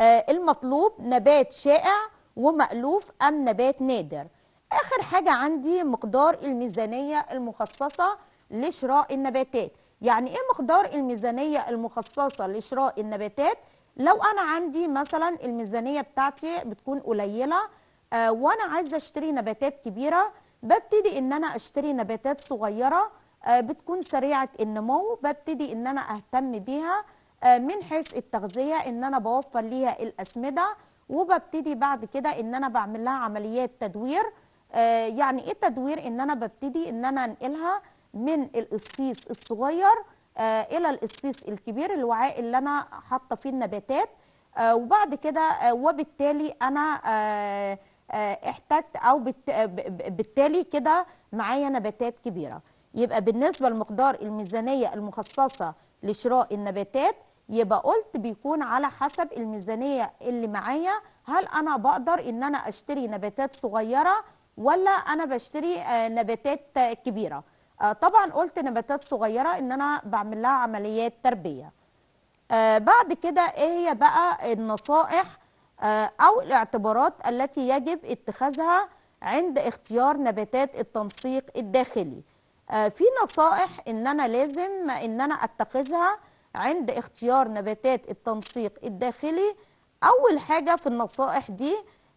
آه، المطلوب نبات شائع ومألوف ام نبات نادر اخر حاجه عندي مقدار الميزانيه المخصصه لشراء النباتات يعني ايه مقدار الميزانيه المخصصه لشراء النباتات لو انا عندي مثلا الميزانيه بتاعتي بتكون قليله آه، وانا عايزه اشتري نباتات كبيره ببتدي ان انا اشتري نباتات صغيره آه، بتكون سريعه النمو ببتدي ان انا اهتم بيها آه، من حيث التغذيه ان انا بوفر ليها الاسمده وببتدي بعد كده ان انا بعمل لها عمليات تدوير آه، يعني ايه تدوير ان انا ببتدي ان انا انقلها من القصيص الصغير الى القصيص الكبير الوعاء اللي انا حاطه فيه النباتات وبعد كده وبالتالي انا احتجت او بالتالي كده معايا نباتات كبيره يبقى بالنسبة لمقدار الميزانية المخصصة لشراء النباتات يبقى قلت بيكون على حسب الميزانية اللي معايا هل أنا بقدر إن أنا أشتري نباتات صغيرة ولا أنا بشتري آه، نباتات كبيرة آه، طبعا قلت نباتات صغيرة إن أنا بعمل لها عمليات تربية آه، بعد كده إيه هي بقى النصائح أو الاعتبارات التي يجب اتخاذها عند اختيار نباتات التنسيق الداخلي آه، في نصائح ان انا لازم ان انا اتخذها عند اختيار نباتات التنسيق الداخلي اول حاجه في النصائح دي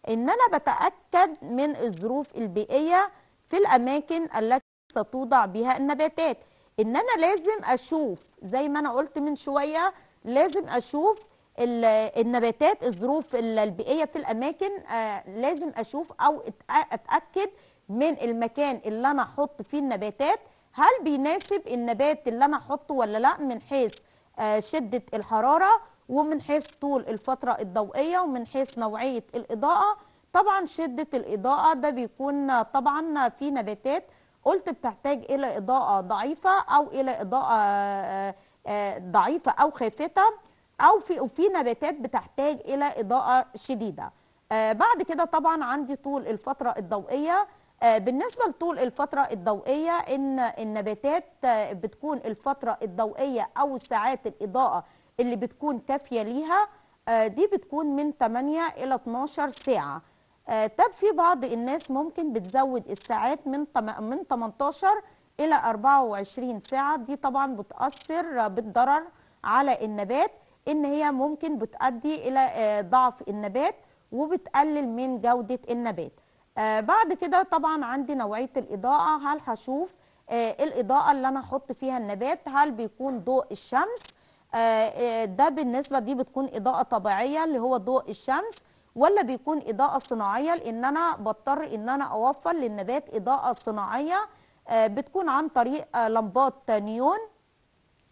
ان انا بتاكد من الظروف البيئيه في الاماكن التي ستوضع بها النباتات ان انا لازم اشوف زي ما انا قلت من شويه لازم اشوف النباتات الظروف البيئيه في الاماكن آه، لازم اشوف او اتاكد من المكان اللي انا احط فيه النباتات هل بيناسب النبات اللي انا احطه ولا لا من حيث آه، شده الحراره ومن حيث طول الفتره الضوئيه ومن حيث نوعيه الاضاءه طبعا شده الاضاءه ده بيكون طبعا في نباتات قلت بتحتاج الى اضاءه ضعيفه او الى اضاءه آه، آه، ضعيفه او خافته او في وفي نباتات بتحتاج الى اضاءه شديده بعد كده طبعا عندي طول الفتره الضوئيه آه، بالنسبه لطول الفتره الضوئيه ان النباتات آه، بتكون الفتره الضوئيه او ساعات الاضاءه اللي بتكون كافيه ليها آه، دي بتكون من 8 الى 12 ساعه طب في بعض الناس ممكن بتزود الساعات من من 18 الى 24 ساعه دي طبعا بتاثر بالضرر على النبات ان هي ممكن بتؤدي الى ضعف النبات وبتقلل من جوده النبات آه، بعد كده طبعا عندي نوعيه الاضاءه هل هشوف آه، الاضاءه اللي انا هحط فيها النبات هل بيكون ضوء الشمس آه، ده بالنسبه دي بتكون اضاءه طبيعيه اللي هو ضوء الشمس ولا بيكون اضاءه صناعيه لان انا بضطر ان انا اوفر للنبات اضاءه صناعيه بتكون عن طريق لمبات نيون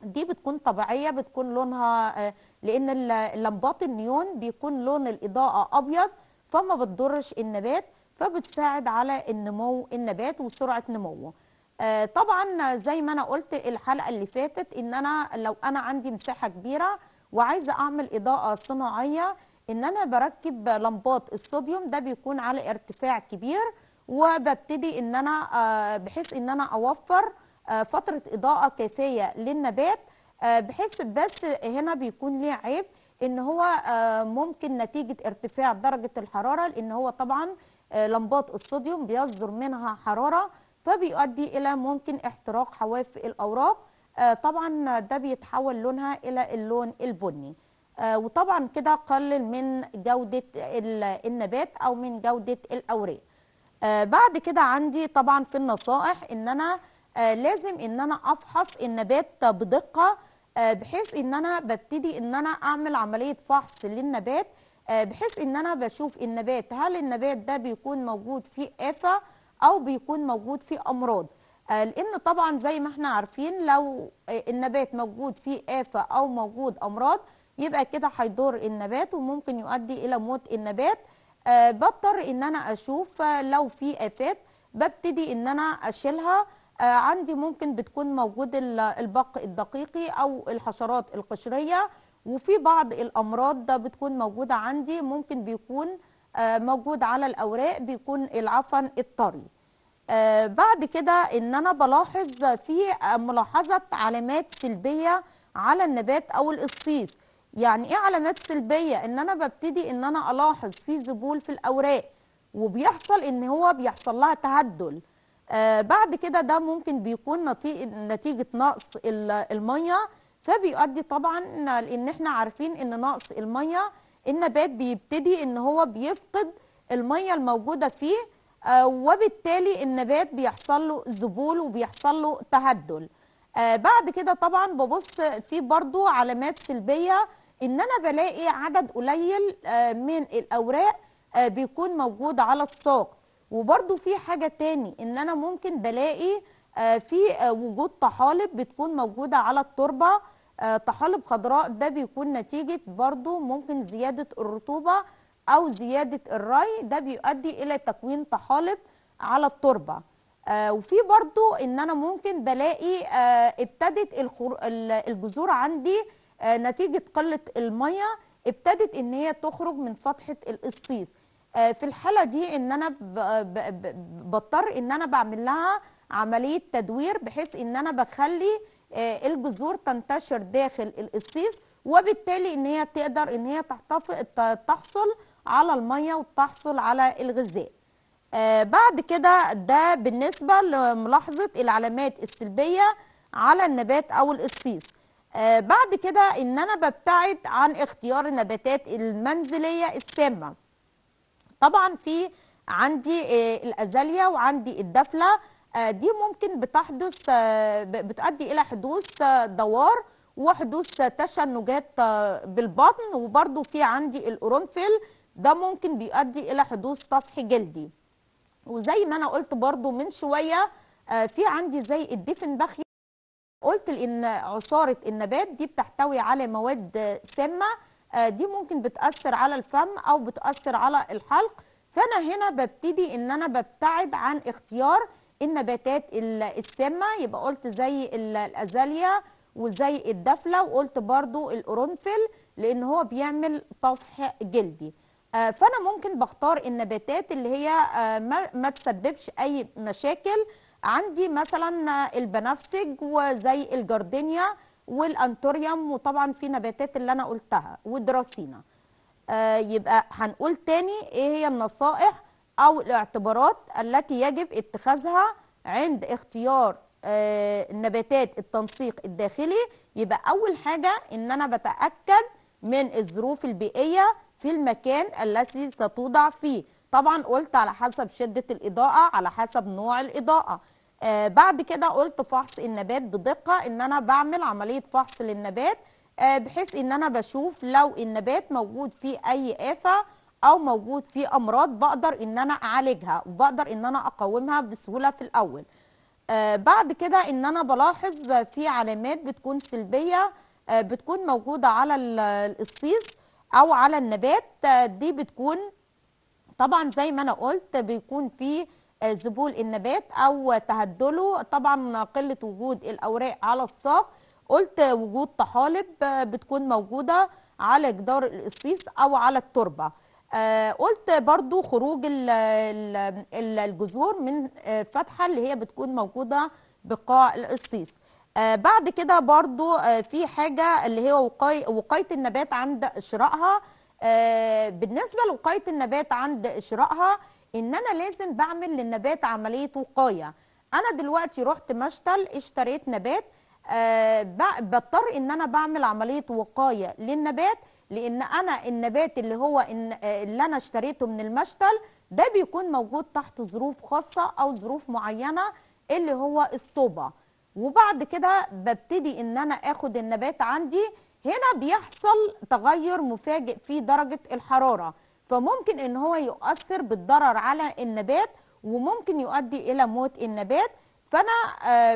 دي بتكون طبيعيه بتكون لونها لان لمبات النيون بيكون لون الاضاءه ابيض فما بتضرش النبات فبتساعد على النمو النبات وسرعه نموه آه، طبعا زي ما انا قلت الحلقه اللي فاتت ان انا لو انا عندي مساحه كبيره وعايزه اعمل اضاءه صناعيه ان انا بركب لمبات الصوديوم ده بيكون على ارتفاع كبير وببتدي ان انا آه، بحيث ان انا اوفر آه، فتره اضاءه كافيه للنبات بحيث بس هنا بيكون ليه عيب ان هو ممكن نتيجه ارتفاع درجه الحراره لان هو طبعا آه، لمبات الصوديوم بيصدر منها حرارة فبيؤدي إلى ممكن احتراق حواف الأوراق آه، طبعا ده بيتحول لونها إلى اللون البني آه، وطبعا كده قلل من جودة النبات أو من جودة الأوراق بعد كده عندي طبعا في النصائح ان انا لازم ان انا افحص النبات بدقه بحيث ان انا ببتدي ان انا اعمل عمليه فحص للنبات آه، بحيث ان انا بشوف النبات هل النبات ده بيكون موجود في آفة او بيكون موجود في امراض آه، لان طبعا زي ما احنا عارفين لو آه، النبات موجود في آفة او موجود امراض يبقى كده هيضر النبات وممكن يؤدي الى موت النبات بضطر ان انا اشوف لو في آفات ببتدي ان انا اشيلها عندي ممكن بتكون موجود البق الدقيقي او الحشرات القشريه وفي بعض الامراض ده بتكون موجوده عندي ممكن بيكون آه، موجود على الاوراق بيكون العفن الطري آه، بعد كده ان انا بلاحظ في ملاحظه علامات سلبيه على النبات او القصيص يعني ايه علامات سلبيه ان انا ببتدي ان انا الاحظ في ذبول في الاوراق وبيحصل ان هو بيحصل لها تهدل آه بعد كده ده ممكن بيكون نتيجه نقص الميه فبيؤدي طبعا لان احنا عارفين ان نقص الميه النبات بيبتدي ان هو بيفقد الميه الموجوده فيه آه، وبالتالي النبات بيحصل له ذبول وبيحصل له تهدل آه، بعد كده طبعا ببص في برضو علامات سلبيه ان انا بلاقي عدد قليل آه، من الاوراق بيكون موجود على الساق وبرضو في حاجه تاني ان انا ممكن بلاقي في وجود طحالب بتكون موجوده على التربه طحالب آه، خضراء ده بيكون نتيجة برضو ممكن زيادة الرطوبة أو زيادة الري ده بيؤدي إلى تكوين طحالب على التربة آه، وفي برضو ان انا ممكن بلاقي آه، ابتدت الجذور عندي نتيجة قلة المية ابتدت ان هي تخرج من فتحة القصيص في الحالة دي ان انا بضطر ان انا بعمل لها عملية تدوير بحيث ان انا بخلي آه، الجذور تنتشر داخل القصيص وبالتالي ان هي تقدر ان هي تحصل على الميه وتحصل على الغذاء آه، بعد كده ده بالنسبه لملاحظه العلامات السلبيه على النبات او القصيص آه، بعد كده ان انا ببتعد عن اختيار النباتات المنزليه السامه طبعا في عندي الازاليا وعندي الدفله دي ممكن بتحدث آه، بتؤدي الى حدوث آه، دوار وحدوث تشنجات آه، بالبطن وبرده في عندي القرنفل ده ممكن بيؤدي الى حدوث طفح جلدي وزي ما انا قلت برده من شويه في عندي زي بخي قلت ان عصاره النبات دي بتحتوي على مواد سامه دي ممكن بتاثر على الفم او بتاثر على الحلق فانا هنا ببتدي ان انا ببتعد عن اختيار النباتات السامه يبقى قلت زي الازاليا وزي الدفله وقلت برضو القرنفل لان هو بيعمل طفح جلدي آه، فانا ممكن بختار النباتات اللي هي آه، ما تسببش اي مشاكل عندي مثلا البنفسج وزي الجاردينيا والانتوريوم وطبعا في نباتات اللي انا قلتها ودراسينا آه، يبقى هنقول تاني ايه هي النصائح أو الاعتبارات التي يجب اتخاذها عند اختيار آه، النباتات التنسيق الداخلي يبقى أول حاجة إن أنا بتأكد من الظروف البيئية في المكان التي ستوضع فيه طبعا قلت على حسب شدة الإضاءة على حسب نوع الإضاءة آه، بعد كده قلت فحص النبات بدقة إن أنا بعمل عملية فحص للنبات آه، بحيث إن أنا بشوف لو النبات موجود فيه أي آفة او موجود في امراض بقدر ان انا اعالجها وبقدر ان انا اقاومها بسهوله في الاول آه، بعد كده ان انا بلاحظ في علامات بتكون سلبيه آه، بتكون موجوده على القصيص او على النبات آه، دي بتكون طبعا زي ما انا قلت بيكون في ذبول النبات او تهدله طبعا قله وجود الاوراق على الصاف قلت وجود طحالب بتكون موجوده على جدار القصيص او على التربه آه، قلت برضو خروج الجذور من آه، فتحة اللي هي بتكون موجودة بقاع القصيص آه، بعد كده برضو في حاجة اللي هي وقاي وقاية النبات عند شرائها بالنسبة لوقاية النبات عند شرائها إن أنا لازم بعمل للنبات عملية وقاية أنا دلوقتي رحت مشتل اشتريت نبات بضطر إن أنا بعمل عملية وقاية للنبات لان انا النبات اللي هو إن آه، اللي انا اشتريته من المشتل ده بيكون موجود تحت ظروف خاصه او ظروف معينه اللي هو الصوبه وبعد كده ببتدي ان انا اخد النبات عندي هنا بيحصل تغير مفاجئ في درجه الحراره فممكن ان هو يؤثر بالضرر على النبات وممكن يؤدي الى موت النبات فانا آه،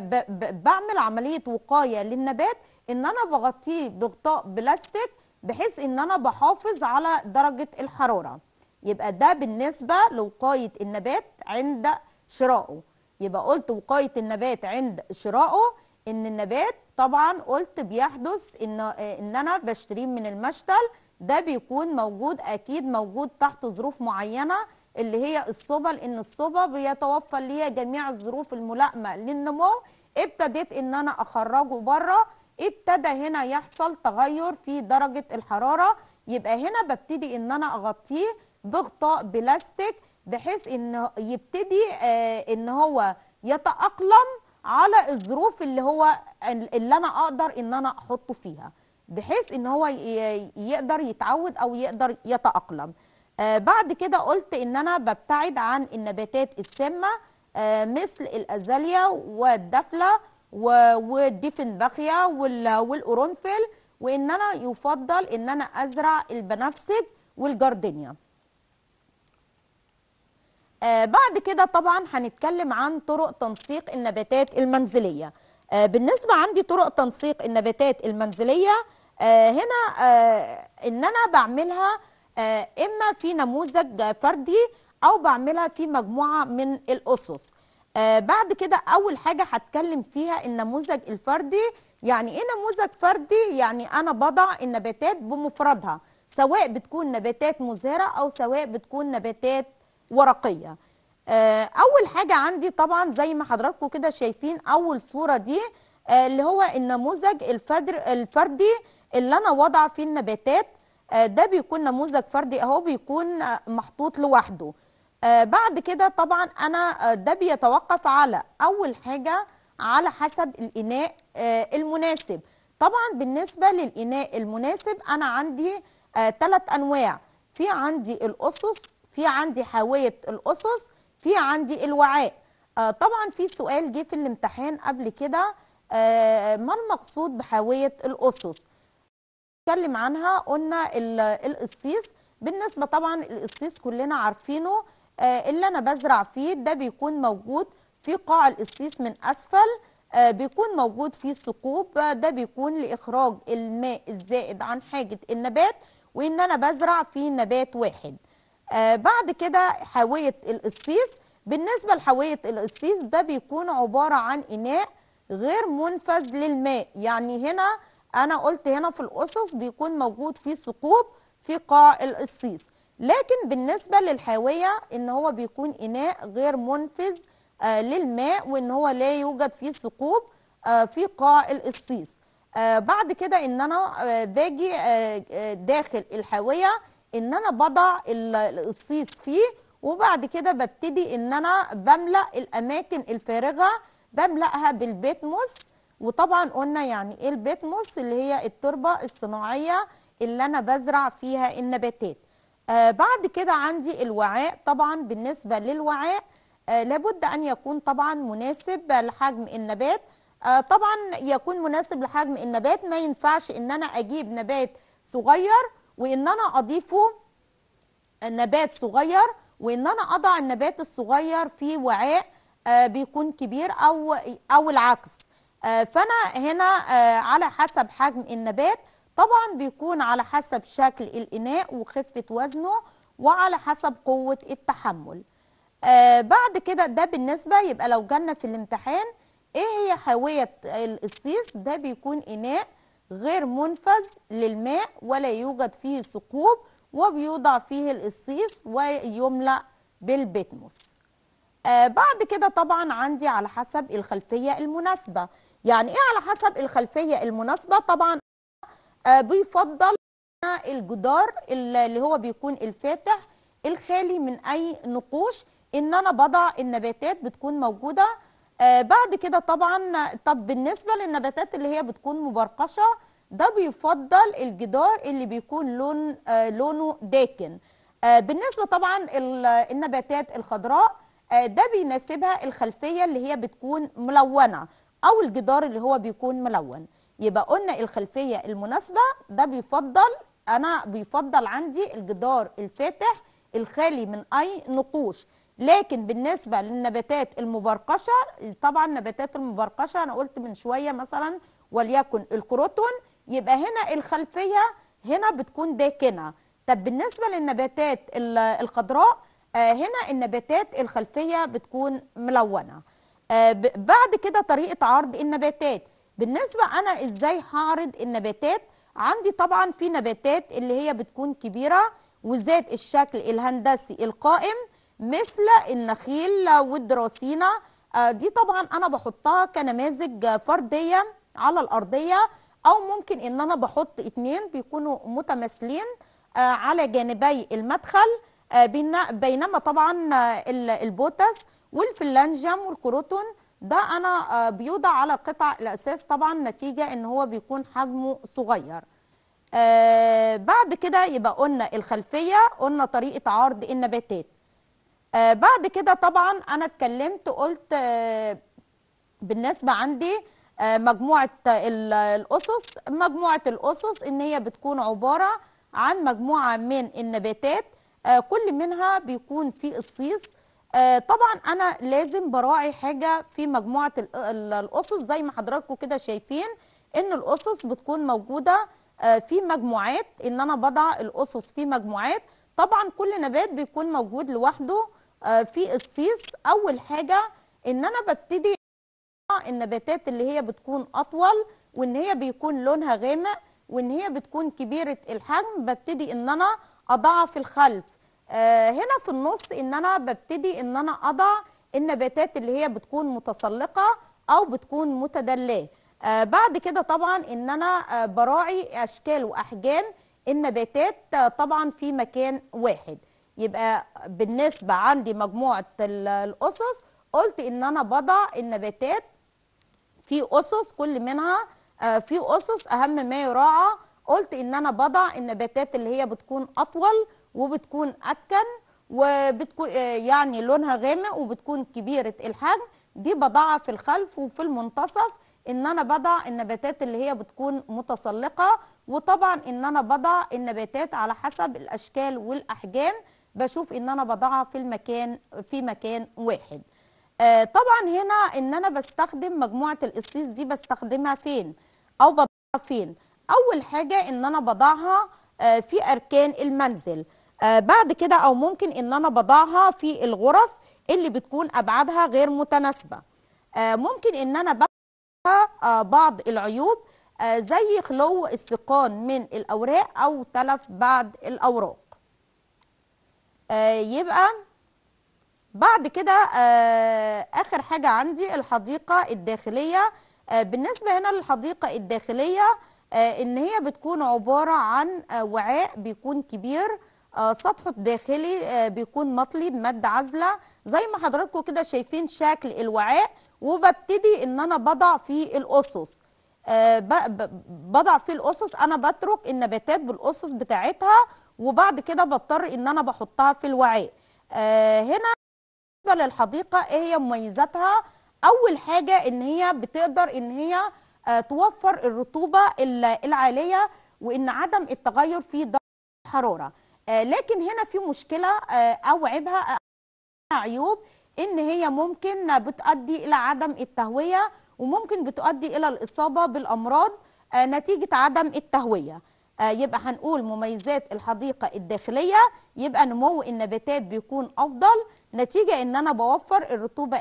بعمل عمليه وقايه للنبات ان انا بغطيه بغطاء بلاستيك بحيث ان انا بحافظ على درجة الحرارة يبقى ده بالنسبة لوقاية النبات عند شرائه يبقى قلت وقاية النبات عند شرائه ان النبات طبعا قلت بيحدث ان ان انا بشتريه من المشتل ده بيكون موجود اكيد موجود تحت ظروف معينه اللي هي الصوبة لان الصوبة بيتوفر ليها جميع الظروف الملائمه للنمو ابتديت ان انا اخرجه بره إيه ابتدى هنا يحصل تغير في درجة الحرارة يبقى هنا ببتدي ان انا اغطيه بغطاء بلاستيك بحيث ان يبتدي آه، ان هو يتأقلم على الظروف اللي هو اللي انا اقدر ان انا احطه فيها بحيث ان هو يقدر يتعود او يقدر يتأقلم آه، بعد كده قلت ان انا ببتعد عن النباتات السامه آه، مثل الازاليا والدفله والديفنباخيا والقرنفل وان انا يفضل ان انا ازرع البنفسج والجاردينيا آه بعد كده طبعا هنتكلم عن طرق تنسيق النباتات المنزليه آه بالنسبه عندي طرق تنسيق النباتات المنزليه آه هنا آه، ان انا بعملها آه، اما في نموذج فردي او بعملها في مجموعه من الاسس آه بعد كده اول حاجه هتكلم فيها النموذج الفردي يعني ايه نموذج فردي يعني انا بضع النباتات بمفردها سواء بتكون نباتات مزهره او سواء بتكون نباتات ورقيه آه اول حاجه عندي طبعا زي ما حضراتكم كده شايفين اول صوره دي آه اللي هو النموذج الفدر الفردي اللي انا وضع فيه النباتات آه، ده بيكون نموذج فردي اهو بيكون محطوط لوحده آه، بعد كده طبعا انا آه، ده بيتوقف على اول حاجه على حسب الاناء آه، المناسب طبعا بالنسبه للاناء المناسب انا عندي ثلاث انواع في عندي الاسس في عندي حاويه الاسس في عندي الوعاء طبعا في سؤال جه في الامتحان قبل كده ما المقصود بحاويه الاسس اتكلم عنها قلنا القصيص بالنسبه طبعا القصيص كلنا عارفينه آه، اللي انا بزرع فيه ده بيكون موجود في قاع القصيص من اسفل آه، بيكون موجود في ثقوب آه، ده بيكون لاخراج الماء الزائد عن حاجه النبات وان انا بزرع في نبات واحد بعد كده حاويه القصيص بالنسبه لحاويه القصيص ده بيكون عباره عن اناء غير منفذ للماء يعني هنا انا قلت هنا في القصص بيكون موجود في ثقوب في قاع القصيص لكن بالنسبة للحاوية ان هو بيكون اناء غير منفذ آه، للماء وان هو لا يوجد فيه ثقوب آه، في قاع القصيص آه، بعد كده ان انا باجي داخل الحاوية ان انا بضع القصيص فيه وبعد كده ببتدي ان انا بملأ الاماكن الفارغة بملأها بالبيتموس وطبعا قلنا يعني ايه البيتموس اللي هي التربة الصناعية اللي انا بزرع فيها النباتات آه بعد كده عندي الوعاء طبعا بالنسبة للوعاء آه لابد أن يكون طبعا مناسب لحجم النبات آه طبعا يكون مناسب لحجم النبات ما ينفعش ان انا اجيب نبات صغير وان انا اضيفه نبات صغير وان انا اضع النبات الصغير في وعاء آه بيكون كبير او او العكس آه فانا هنا آه، على حسب حجم النبات طبعا بيكون على حسب شكل الإناء وخفة وزنه وعلى حسب قوة التحمل آه بعد كده ده بالنسبة يبقى لو جالنا في الامتحان ايه هي حاوية القصيص ده بيكون إناء غير منفذ للماء ولا يوجد فيه ثقوب وبيوضع فيه القصيص ويملأ بالبتموس آه بعد كده طبعا عندي على حسب الخلفية المناسبة يعني ايه على حسب الخلفية المناسبة طبعا آه، بيفضل الجدار اللي هو بيكون الفاتح الخالي من اي نقوش ان انا بضع النباتات بتكون موجوده آه، بعد كده طبعا طب بالنسبه للنباتات اللي هي بتكون مبرقشه ده بيفضل الجدار اللي بيكون لون آه، لونه داكن بالنسبه طبعا النباتات الخضراء ده بيناسبها الخلفيه اللي هي بتكون ملونه او الجدار اللي هو بيكون ملون يبقى قلنا الخلفيه المناسبه ده بيفضل انا بيفضل عندي الجدار الفاتح الخالي من اي نقوش لكن بالنسبه للنباتات المبرقشه طبعا نباتات المبرقشه انا قلت من شويه مثلا وليكن الكروتون يبقى هنا الخلفيه هنا بتكون داكنه طب بالنسبه للنباتات الخضراء آه، هنا النباتات الخلفيه بتكون ملونه آه، بعد كده طريقه عرض النباتات بالنسبه انا ازاي هعرض النباتات عندي طبعا في نباتات اللي هي بتكون كبيره وذات الشكل الهندسي القائم مثل النخيل والدراسينا آه، دي طبعا انا بحطها كنماذج فرديه على الارضيه او ممكن ان انا بحط اتنين بيكونوا متماثلين آه، على جانبي المدخل آه، بينما طبعا البوتس والفلانجم والكروتون ده انا آه، بيوضع على قطع الاساس طبعا نتيجه ان هو بيكون حجمه صغير آه بعد كده يبقى قلنا الخلفيه قلنا طريقه عرض النباتات آه بعد كده طبعا انا اتكلمت قلت آه بالنسبه عندي آه مجموعه الاسس مجموعه الاسس ان هي بتكون عباره عن مجموعه من النباتات آه كل منها بيكون فيه الصيص آه، طبعا انا لازم براعي حاجه في مجموعه الاسس زي ما حضراتكم كده شايفين ان الاسس بتكون موجوده آه، في مجموعات ان انا بضع الاسس في مجموعات طبعا كل نبات بيكون موجود لوحده آه، في الصيص اول حاجه ان انا ببتدي النباتات اللي هي بتكون اطول وان هي بيكون لونها غامق وان هي بتكون كبيره الحجم ببتدي ان انا اضعها في الخلف آه، هنا في النص ان انا ببتدي ان انا اضع النباتات اللي هي بتكون متسلقه او بتكون متدلاه بعد كده طبعا ان انا آه، براعي اشكال واحجام النباتات آه، طبعا في مكان واحد يبقى بالنسبه عندي مجموعه الاسس قلت ان انا بضع النباتات في اسس كل منها في اسس اهم ما يراعى قلت ان انا بضع النباتات اللي هي بتكون اطول وبتكون أتكن وبتكون آه، يعني لونها غامق وبتكون كبيرة الحجم دي بضعها في الخلف وفي المنتصف ان انا بضع النباتات اللي هي بتكون متسلقة وطبعا ان انا بضع النباتات على حسب الاشكال والاحجام بشوف ان انا بضعها في المكان في مكان واحد آه، طبعا هنا ان انا بستخدم مجموعة القصيص دي بستخدمها فين او بضعها فين اول حاجة ان انا بضعها آه، في اركان المنزل آه، بعد كده او ممكن ان انا بضعها في الغرف اللي بتكون ابعادها غير متناسبه آه، ممكن ان انا بقى آه، بعض العيوب زي خلو السقان من الاوراق او تلف بعض الاوراق يبقى بعد كده اخر حاجه عندي الحديقه الداخليه بالنسبه هنا للحديقه الداخليه ان هي بتكون عباره عن وعاء بيكون كبير آه، سطحه الداخلي آه، بيكون مطلي بماده عزلة زي ما حضراتكم كده شايفين شكل الوعاء وببتدي ان انا بضع فيه الاسس آه، بضع فيه الاسس انا بترك النباتات بالاسس بتاعتها وبعد كده بضطر ان انا بحطها في الوعاء هنا بالنسبه للحديقه ايه هي مميزاتها اول حاجه ان هي بتقدر ان هي توفر الرطوبه العاليه وان عدم التغير في درجه الحراره آه، لكن هنا في مشكله آه، او عيبها آه، عيوب ان هي ممكن بتؤدي الى عدم التهويه وممكن بتؤدي الى الاصابه بالامراض نتيجه عدم التهويه يبقى هنقول مميزات الحديقه الداخليه يبقى نمو النباتات بيكون افضل نتيجه ان انا بوفر الرطوبه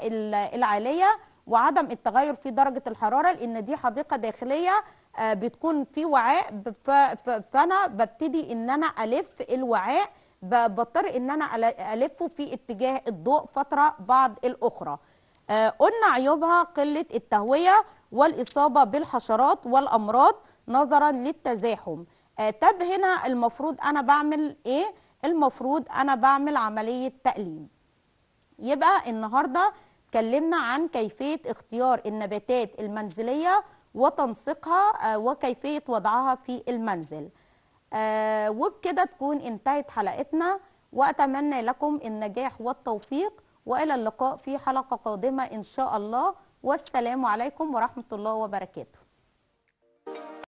العاليه وعدم التغير في درجه الحراره لان دي حديقه داخليه آه، بتكون في وعاء فانا ببتدي ان انا الف الوعاء بضطر ان انا الفه في اتجاه الضوء فتره بعد الاخرى آه، قلنا عيوبها قله التهويه والاصابه بالحشرات والامراض نظرا للتزاحم آه، طب هنا المفروض انا بعمل ايه المفروض انا بعمل عمليه تقليم يبقى النهارده اتكلمنا عن كيفيه اختيار النباتات المنزليه وتنسيقها آه، وكيفية وضعها في المنزل آه، وبكده تكون انتهت حلقتنا وأتمنى لكم النجاح والتوفيق وإلى اللقاء في حلقة قادمة إن شاء الله والسلام عليكم ورحمة الله وبركاته